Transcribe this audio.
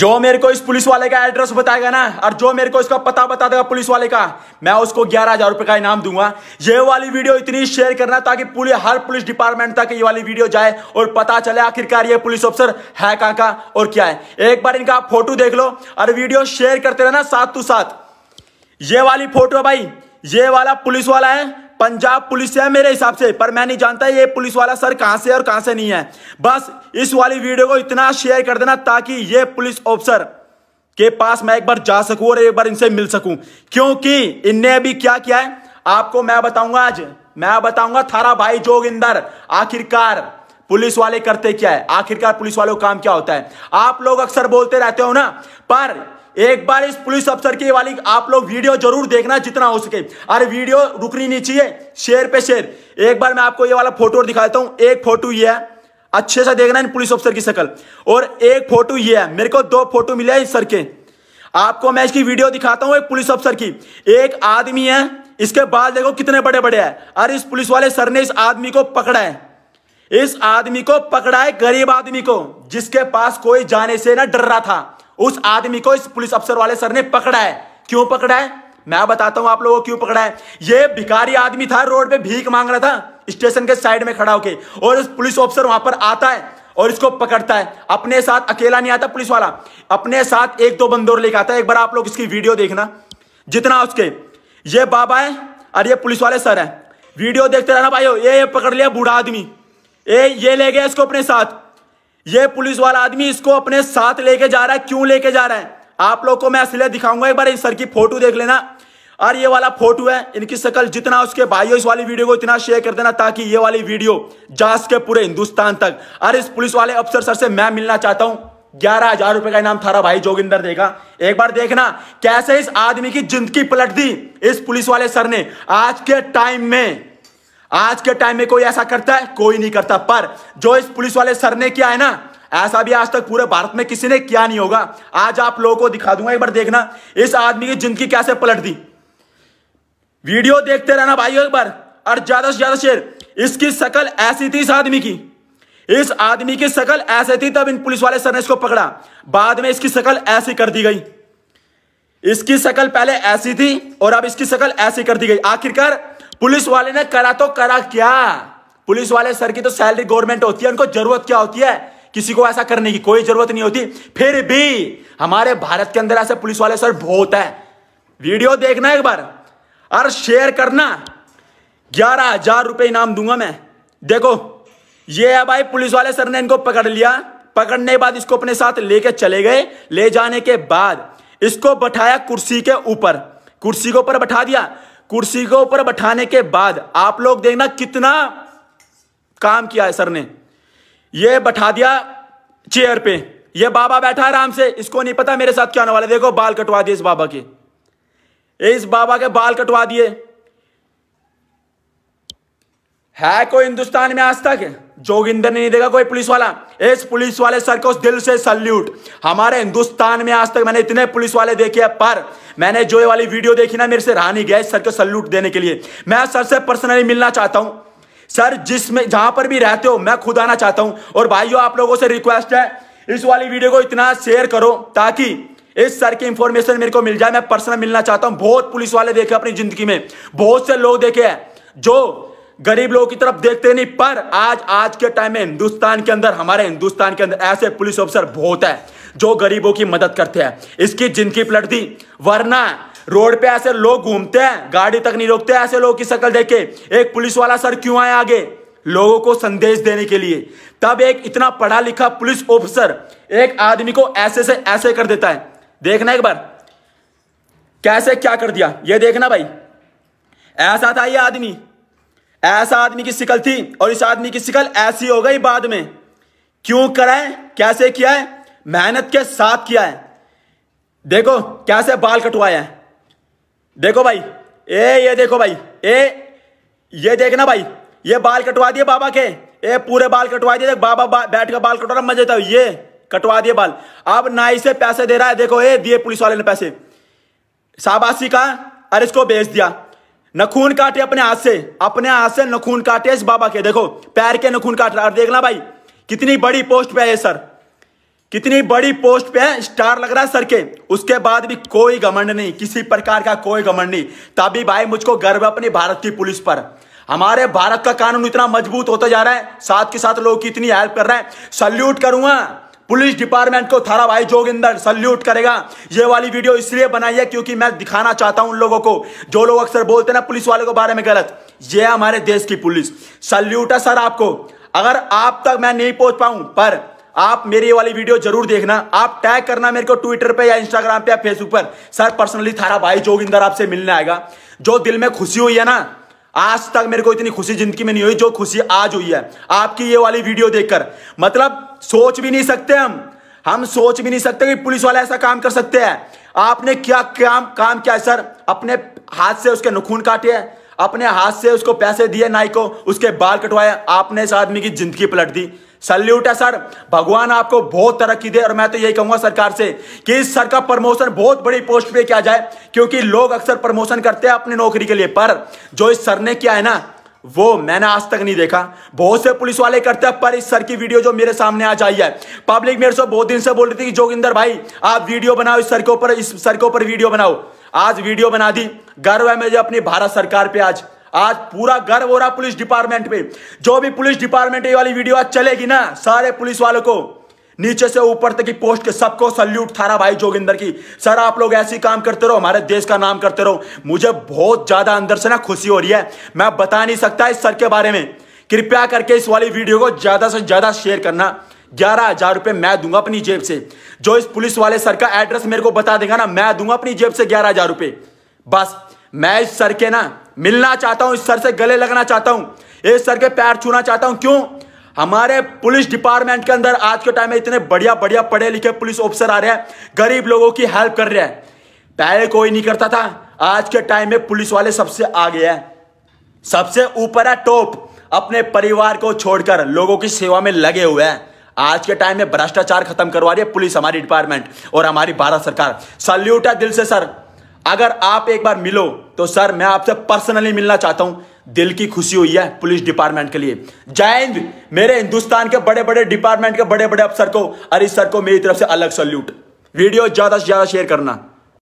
जो मेरे को इस पुलिस वाले का एड्रेस बताएगा ना और जो मेरे को इसका पता बता देगा पुलिस वाले का मैं उसको ग्यारह हजार रुपए का इनाम दूंगा ये वाली वीडियो इतनी शेयर करना ताकि पूरे हर पुलिस डिपार्टमेंट तक ये वाली वीडियो जाए और पता चले आखिरकार ये पुलिस ऑफिसर है कहाँ का और क्या है एक बार इनका फोटो देख लो और वीडियो शेयर करते रहना साथ टू साथ ये वाली फोटो है भाई ये वाला पुलिस वाला है पंजाब पुलिस है मेरे हिसाब से पर मैं नहीं जानता ये पुलिस वाला सर कहां से और कहां से नहीं है बस इस वाली वीडियो को इतना शेयर कर देना ताकि ये पुलिस ऑफिसर के पास मैं एक बार जा सकूं और एक बार इनसे मिल सकूं क्योंकि इनने अभी क्या किया है आपको मैं बताऊंगा आज मैं बताऊंगा थारा भाई जोगिंदर आखिरकार पुलिस वाले करते क्या है आखिरकार पुलिस वालों काम क्या होता है आप लोग अक्सर बोलते रहते हो ना पर एक बार इस पुलिस अफसर की वाली आप लोग वीडियो जरूर देखना जितना हो सके अरे वीडियो रुकनी नहीं चाहिए शेयर पे शेयर एक बार मैं आपको ये वाला फोटो दिखा देता हूँ एक फोटो ये है अच्छे से देखना इन पुलिस अफसर की शक्ल और एक फोटो ये है मेरे को दो फोटो मिले इस सर के आपको मैं इसकी वीडियो दिखाता हूँ एक पुलिस अफसर की एक आदमी है इसके बाद देखो कितने बड़े बड़े है अरे इस पुलिस वाले सर ने इस आदमी को पकड़ा है इस आदमी को पकड़ा है गरीब आदमी को जिसके पास कोई जाने से ना डर रहा था उस आदमी को इस पुलिस अफसर वाले सर ने पकड़ा है क्यों पकड़ा है मैं बताता हूं आप लोगों को क्यों पकड़ा है ये भिखारी आदमी था रोड पे भीख मांग रहा था स्टेशन के साइड में खड़ा होके और उस पुलिस ऑफिसर वहां पर आता है और इसको पकड़ता है अपने साथ अकेला नहीं आता पुलिस वाला अपने साथ एक दो बंदोर लेकर आता है एक बार आप लोग इसकी वीडियो देखना जितना उसके ये बाबा है और ये पुलिस वाले सर है वीडियो देखते रहना भाई ये, ये पकड़ लिया बूढ़ा आदमी ये ये ले गया इसको अपने साथ ये पुलिस वाला आदमी इसको अपने साथ लेके जा रहा है क्यों लेके जा रहा है आप लोग को मैं इसलिए दिखाऊंगा एक बार इस सर की फोटो देख लेना और ये वाला फोटो है इनकी शकल जितना उसके भाइयों इस वाली वीडियो को इतना शेयर कर देना ताकि ये वाली वीडियो जा सके पूरे हिंदुस्तान तक और इस पुलिस वाले अफसर सर से मैं मिलना चाहता हूं ग्यारह हजार रुपए का इनाम थारा भाई जोगिंदर देगा एक बार देखना कैसे इस आदमी की जिंदगी पलट दी इस पुलिस वाले सर ने आज के टाइम में आज के टाइम में कोई ऐसा करता है कोई नहीं करता पर जो इस पुलिस वाले सर ने किया है ना ऐसा भी आज तक पूरे भारत में किसी ने किया नहीं होगा आज आप लोगों को दिखा दूंगा एक बार देखना इस आदमी की जिंदगी कैसे पलट दी वीडियो देखते रहना भाई एक बार और ज्यादा से ज्यादा शेयर इसकी शकल ऐसी थी इस आदमी की इस आदमी की शकल ऐसे थी तब इन पुलिस वाले सर ने इसको पकड़ा बाद में इसकी शकल ऐसी कर दी गई इसकी शकल पहले ऐसी थी और अब इसकी शकल ऐसी कर दी गई आखिरकार पुलिस वाले ने करा तो करा क्या पुलिस वाले सर की तो सैलरी गवर्नमेंट होती है उनको जरूरत क्या होती है किसी को ऐसा करने की कोई जरूरत नहीं होती फिर भी हमारे भारत के अंदर ऐसे पुलिस वाले सर बहुत है वीडियो देखना एक बार और शेयर करना ग्यारह हजार रुपये इनाम दूंगा मैं देखो ये है भाई पुलिस वाले सर ने इनको पकड़ लिया पकड़ने के बाद इसको अपने साथ लेके चले गए ले जाने के बाद इसको बैठाया कुर्सी के ऊपर कुर्सी के ऊपर बैठा दिया कुर्सी के ऊपर बैठाने के बाद आप लोग देखना कितना काम किया है सर ने ये बैठा दिया चेयर पे ये बाबा बैठा है आराम से इसको नहीं पता मेरे साथ क्या होने वाला देखो बाल कटवा दिए इस बाबा के इस बाबा के बाल कटवा दिए है कोई हिंदुस्तान में आज तक जोगिंदर ने नहीं देखा कोई पुलिस वाला इस पुलिस वाले सर को दिल से सल्यूट हमारे हिंदुस्तान में आज तक मैंने इतने पुलिस वाले देखे हैं पर मैंने जो ये वाली वीडियो देखी ना मेरे से रहा नहीं गया सर को सल्यूट देने के लिए मैं सर से पर्सनली मिलना चाहता हूं सर जिसमें जहां पर भी रहते हो मैं खुद आना चाहता हूं और भाइयों आप लोगों से रिक्वेस्ट है इस वाली वीडियो को इतना शेयर करो ताकि इस सर की इंफॉर्मेशन मेरे को मिल जाए मैं पर्सनल मिलना चाहता हूं बहुत पुलिस वाले देखे अपनी जिंदगी में बहुत से लोग देखे हैं जो गरीब लोगों की तरफ देखते नहीं पर आज आज के टाइम में हिंदुस्तान के अंदर हमारे हिंदुस्तान के अंदर ऐसे पुलिस ऑफिसर बहुत है जो गरीबों की मदद करते हैं इसकी जिनकी पलट दी वरना रोड पे ऐसे लोग घूमते हैं गाड़ी तक नहीं रोकते ऐसे लोगों की शक्ल देखे एक पुलिस वाला सर क्यों आए आगे लोगों को संदेश देने के लिए तब एक इतना पढ़ा लिखा पुलिस ऑफिसर एक आदमी को ऐसे से ऐसे कर देता है देखना एक बार कैसे क्या कर दिया ये देखना भाई ऐसा था ये आदमी ऐसा आदमी की शिकल थी और इस आदमी की शिकल ऐसी हो गई बाद में क्यों कराए कैसे किया है मेहनत के साथ किया है देखो कैसे बाल कटवाया है देखो भाई ए ये देखो भाई ए ये देखना भाई ये बाल कटवा दिए बाबा के ए पूरे बाल कटवा दिए बाबा बा, बैठ कर बाल कटवा रहा मजे था तो ये कटवा दिए बाल अब नाई से पैसे दे रहा है देखो ए दिए पुलिस वाले ने पैसे शाबाशी कहा अरे इसको बेच दिया नखून काटे अपने हाथ से अपने हाथ से नखून काटे इस बाबा के देखो पैर के नखून काट रहा देखना भाई कितनी बड़ी पोस्ट पे है सर कितनी बड़ी पोस्ट पे है स्टार लग रहा है सर के उसके बाद भी कोई घमंड नहीं किसी प्रकार का कोई घमंड नहीं तभी भाई मुझको गर्व अपनी भारत की पुलिस पर हमारे भारत का कानून इतना मजबूत होता जा रहा है साथ के साथ लोग की इतनी हेल्प कर रहे है सल्यूट करूंगा हाँ। पुलिस डिपार्टमेंट को थारा भाई जोगिंदर सल्यूट करेगा ये वाली वीडियो इसलिए बनाई है क्योंकि मैं दिखाना चाहता हूं उन लोगों को जो लोग अक्सर बोलते हैं ना पुलिस वाले के बारे में गलत ये हमारे देश की पुलिस सल्यूट है सर आपको अगर आप तक मैं नहीं पहुंच पाऊं पर आप मेरी ये वाली वीडियो जरूर देखना आप टैग करना मेरे को ट्विटर पे या इंस्टाग्राम पे या फेसबुक पर सर पर्सनली थारा भाई जोगिंदर आपसे मिलने आएगा जो दिल में खुशी हुई है ना आज तक मेरे को इतनी खुशी जिंदगी में नहीं हुई जो खुशी आज हुई है आपकी ये वाली वीडियो देखकर मतलब सोच भी नहीं सकते हम हम सोच भी नहीं सकते कि पुलिस वाला ऐसा काम कर सकते हैं आपने क्या काम काम किया है सर अपने हाथ से उसके नखून काटे हैं अपने हाथ से उसको पैसे दिए नाई को उसके बाल कटवाए आपने इस आदमी की जिंदगी पलट दी सल्यूट है सर भगवान आपको बहुत तरक्की दे और मैं तो यही कहूंगा सरकार से कि इस सर का प्रमोशन बहुत बड़ी पोस्ट पे किया जाए क्योंकि लोग अक्सर प्रमोशन करते हैं अपनी नौकरी के लिए पर जो इस सर ने किया है ना वो मैंने आज तक नहीं देखा बहुत से पुलिस वाले करते हैं पर इस सर की वीडियो जो मेरे सामने आ जाई है पब्लिक मेरे से बहुत दिन से बोल रही थी कि जोगिंदर भाई आप वीडियो बनाओ इस सर के ऊपर इस सर के ऊपर वीडियो बनाओ आज वीडियो बना दी गर्व है मुझे अपनी भारत सरकार पे आज आज पूरा गर्व हो रहा पुलिस डिपार्टमेंट पे जो भी पुलिस डिपार्टमेंट ये वाली वीडियो आज चलेगी ना सारे पुलिस वालों को नीचे से ऊपर तक की पोस्ट के सबको सल्यूट थारा भाई जोगिंदर की सर आप लोग ऐसे काम करते रहो हमारे देश का नाम करते रहो मुझे बहुत ज्यादा अंदर से ना खुशी हो रही है मैं बता नहीं सकता इस सर के बारे में कृपया करके इस वाली वीडियो को ज्यादा से ज्यादा शेयर करना ग्यारह हजार रुपये मैं दूंगा अपनी जेब से जो इस पुलिस वाले सर का एड्रेस मेरे को बता देगा ना मैं दूंगा अपनी जेब से ग्यारह हजार रुपये बस मैं इस सर के ना मिलना चाहता हूं इस सर से गले लगना चाहता हूं इस सर के पैर छूना चाहता हूं क्यों हमारे पुलिस डिपार्टमेंट के अंदर आज के टाइम में इतने बढ़िया बढ़िया पढ़े लिखे पुलिस ऑफिसर आ रहे हैं गरीब लोगों की हेल्प कर रहे हैं पहले कोई नहीं करता था आज के टाइम में पुलिस वाले सबसे आगे है सबसे ऊपर है टॉप अपने परिवार को छोड़कर लोगों की सेवा में लगे हुए हैं आज के टाइम में भ्रष्टाचार खत्म करवा रही है पुलिस हमारी डिपार्टमेंट और हमारी भारत सरकार सल्यूट है दिल से सर अगर आप एक बार मिलो तो सर मैं आपसे पर्सनली मिलना चाहता हूं दिल की खुशी हुई है पुलिस डिपार्टमेंट के लिए जय हिंद मेरे हिंदुस्तान के बड़े बड़े डिपार्टमेंट के बड़े बड़े अफसर को अरे सर को मेरी तरफ से अलग सल्यूट वीडियो ज्यादा से ज्यादा शेयर करना